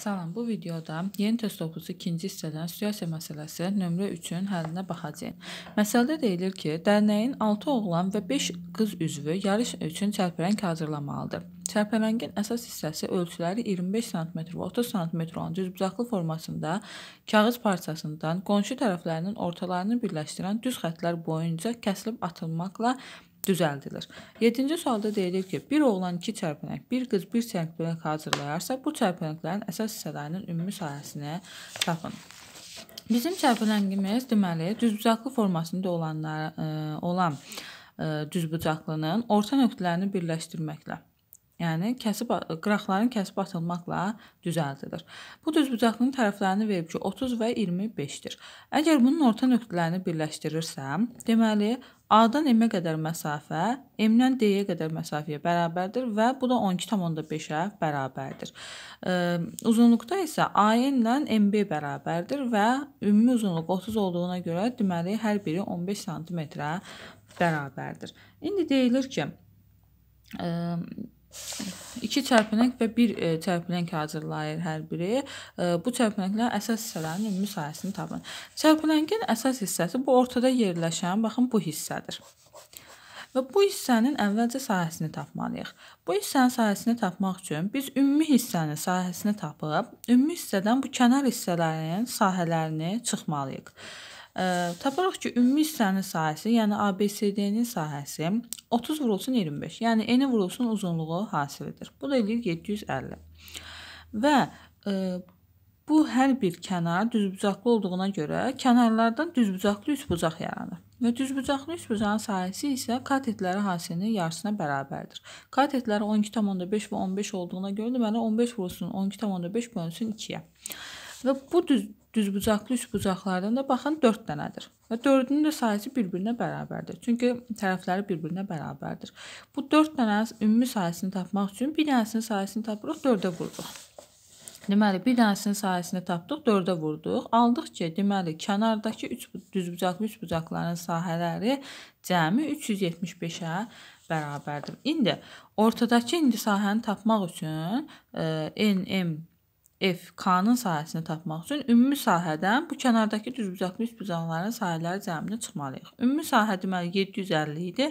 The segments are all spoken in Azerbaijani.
Salam, bu videoda yeni test topusu ikinci hissədən situasiya məsələsi nömrə 3-ün həllinə baxacağıq. Məsələdə deyilir ki, dərnəyin 6 oğlan və 5 qız üzvü yarış üçün çərpərəng hazırlamalıdır. Çərpərəngin əsas hissəsi ölçüləri 25 sm və 30 sm olan düzbucaqlı formasında kağız parçasından qonşu tərəflərinin ortalarını birləşdirən düz xətlər boyunca kəsilib atılmaqla düzəldilir. 7-ci sualda deyilir ki, bir oğlan 2 çərpənək, bir qız 1 çərpənək hazırlayarsa, bu çərpənəklərin əsas hissələrinin ümumi sahəsinə tapın. Bizim çərpənəyimiz deməli düzbucaqlı formasında olanlar ə, e, olan ə, e, düzbucaqlının orta nöqtələrini birləşdirməklə Yəni kəsib qıraqların kəsib atılmaqla düzəldilir. Bu düzbucaqlının tərəflərini verib ki, 30 və 25-dir. Əgər bunun orta nöqtələrini birləşdirirsəm, deməli A-dan M-ə qədər məsafə M-dən D-yə qədər məsafəyə bərabərdir və bu da 12,5-ə bərabərdir. Uzunluqda isə AN-lə MB bərabərdir və ümumi uzunluq 30 olduğuna görə deməli hər biri 15 sm-ə bərabərdir. İndi deyilir ki, 2 çərpinək və 1 e, çərpinək hazırlayır hər biri. E, bu çərpinəklər əsas hissələrin ümumi sayəsini tapın. Çərpinəyin əsas hissəsi bu ortada yerləşən, baxın, bu hissədir. Və bu hissənin əvvəlcə sahəsini tapmalıyıq. Bu hissənin sahəsini tapmaq üçün biz ümumi hissənin sahəsini tapıb, ümumi hissədən bu kənar hissələrin sahələrini çıxmalıyıq. Tapırıq ki, ümumi hissənin sahəsi, yəni ABCD-nin sahəsi 30 vurulsun 25, yəni eni vurulsun uzunluğu hasilidir. Bu da eləyir 750. Və e, bu hər bir kənar düzbucaqlı olduğuna görə kənarlardan düzbucaqlı üçbucaq yaranır. Və düzbucaqlı üçbucağın sahəsi isə katetləri hasilinin yarısına bərabərdir. Katetləri 12,5 və 15 olduğuna görə deməli 15 vurulsun 12,5 bölünsün 2-yə. Və bu düz düzbucaqlı üçbucaqlardan da baxın 4 dənədir. Və dördünün də sayısı bir-birinə bərabərdir. Çünki tərəfləri bir-birinə bərabərdir. Bu 4 dənənin ümumi sayəsini tapmaq üçün bir dənəsinin sayəsini tapırıq, 4-ə vururuq. Deməli, bir dənəsinin sayəsini tapdıq, 4-ə vurduq. Aldıq ki, deməli, kənardakı 3 düzbucaqlı üçbucaqların sahələri cəmi 375-ə bərabərdir. İndi ortadakı indi sahəni tapmaq üçün e, n, m F K-nın sahəsini tapmaq üçün ümumi sahədən bu kənardakı düzbucaqlı üçbucaqların sahələri cəmini çıxmalıyıq. Ümumi sahə deməli 750 idi.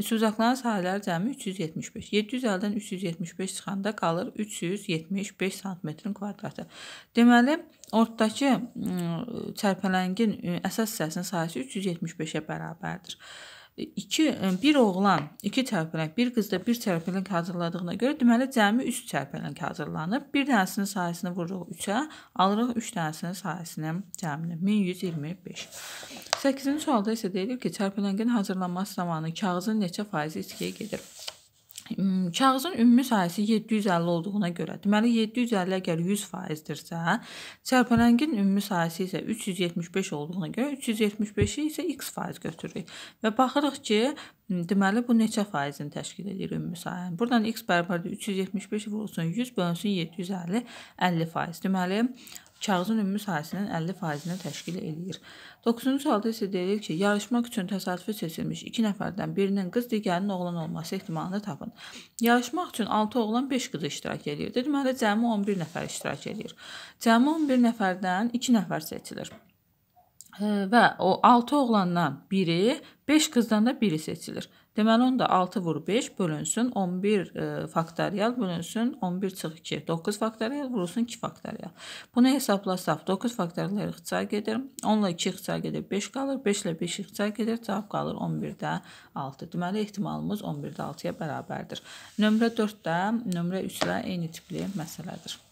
Üçbucaqların sahələri cəmi 375. 750-dən 375 çıxanda qalır 375 sm-in kvadratı. Deməli, ortadakı çərpələngin əsas hissəsinin sahəsi 375-ə bərabərdir. 2 e, bir oğlan 2 çərpənək, bir qızda 1 çərpənək hazırladığına görə deməli cəmi 3 çərpənək hazırlanıb. Bir dənəsinin sayəsini vururuq 3-ə, alırıq 3 dənəsinin sayəsinin cəmini 1125. 8-ci sualda isə deyilir ki, çərpənəyin hazırlanması zamanı kağızın neçə faizi içkiyə gedir? Hmm, kağızın ümumi sahəsi 750 olduğuna görə, deməli 750 əgər 100%-dirsə, çərpərəngin ümumi sahəsi isə 375 olduğuna görə 375-i isə x faiz götürürük və baxırıq ki, Deməli, bu neçə faizini təşkil edir ümumi sahənin? Buradan x bərabərdir 375 vurulsun 100 bölünsün 750 50 faiz. Deməli, kağızın ümumi sahəsinin 50 faizini təşkil edir. 9-cu sualda isə deyilir ki, yarışmaq üçün təsadüfi seçilmiş iki nəfərdən birinin qız, digərinin oğlan olması ehtimalını tapın. Yarışmaq üçün 6 oğlan, 5 qız iştirak edir. Deməli, cəmi 11 nəfər iştirak edir. Cəmi 11 nəfərdən 2 nəfər seçilir və o 6 oğlandan biri, 5 qızdan da biri seçilir. Deməli onda 6 vur 5 bölünsün 11 e, faktorial bölünsün 11 çıx 2. 9 faktorial vurulsun 2 faktorial. Bunu hesablasaq 9 faktorial ixtisar gedir. 10 ilə 2 ixtisar gedir 5 qalır. 5 ilə 5 ixtisar gedir. Cavab qalır 11-də 6. Deməli ehtimalımız 11-də 6-ya bərabərdir. Nömrə 4-də nömrə 3-lə eyni tipli məsələdir.